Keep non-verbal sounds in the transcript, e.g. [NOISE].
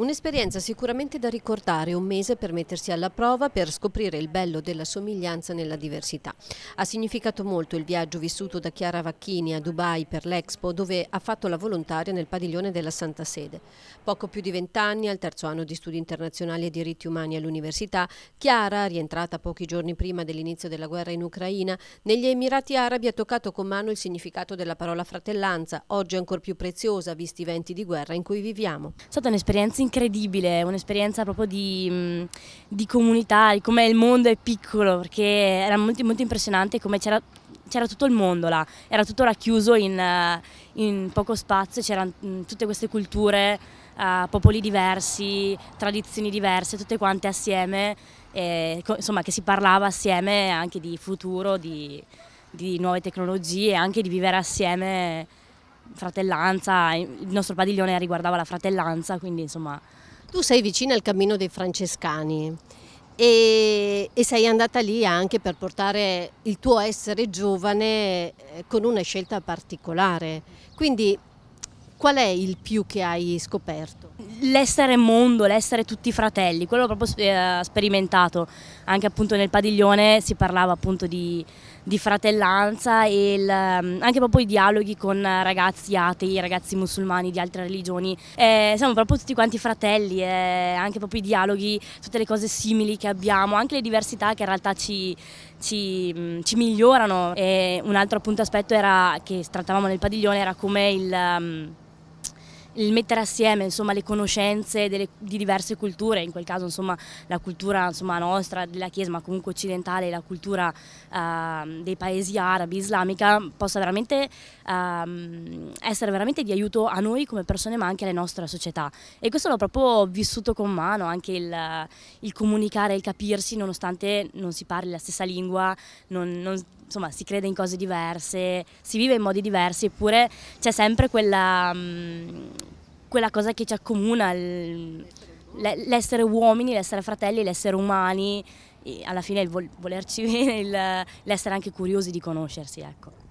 Un'esperienza sicuramente da ricordare, un mese per mettersi alla prova, per scoprire il bello della somiglianza nella diversità. Ha significato molto il viaggio vissuto da Chiara Vacchini a Dubai per l'Expo, dove ha fatto la volontaria nel padiglione della Santa Sede. Poco più di vent'anni, al terzo anno di studi internazionali e diritti umani all'università, Chiara, rientrata pochi giorni prima dell'inizio della guerra in Ucraina, negli Emirati Arabi ha toccato con mano il significato della parola fratellanza, oggi ancora più preziosa, visti i venti di guerra in cui viviamo. È stata un'esperienza incredibile, un'esperienza proprio di, mm, di comunità, di come il mondo è piccolo, perché era molto, molto impressionante come c'era c'era tutto il mondo là, era tutto racchiuso in, eh, in poco spazio, c'erano mm, tutte queste culture, uh, popoli diversi, tradizioni diverse, tutte quante assieme, e, insomma che si parlava assieme anche di futuro, di, di nuove tecnologie, anche di vivere assieme fratellanza, il nostro padiglione riguardava la fratellanza, quindi insomma... Tu sei vicina al Cammino dei Francescani e, e sei andata lì anche per portare il tuo essere giovane eh, con una scelta particolare, quindi Qual è il più che hai scoperto? L'essere mondo, l'essere tutti fratelli, quello proprio eh, sperimentato, anche appunto nel padiglione si parlava appunto di, di fratellanza e il, ehm, anche proprio i dialoghi con ragazzi atei, ragazzi musulmani di altre religioni, eh, siamo proprio tutti quanti fratelli, eh, anche proprio i dialoghi, tutte le cose simili che abbiamo, anche le diversità che in realtà ci, ci, mm, ci migliorano. E un altro appunto aspetto era, che trattavamo nel padiglione era come il... Ehm, il mettere assieme insomma, le conoscenze delle, di diverse culture, in quel caso insomma, la cultura insomma, nostra, della Chiesa, ma comunque occidentale, la cultura eh, dei paesi arabi, islamica, possa veramente eh, essere veramente di aiuto a noi come persone, ma anche alle nostre società. E questo l'ho proprio vissuto con mano, anche il, il, comunicare, il capirsi, nonostante non si parli la stessa lingua, non, non, insomma, si crede in cose diverse, si vive in modi diversi, eppure c'è sempre quella... Mh, mm, quella cosa che ci accomuna, l'essere uomini, l'essere fratelli, l'essere umani, e alla fine il volerci [LAUGHS] bene, l'essere anche curiosi di conoscersi. Ecco.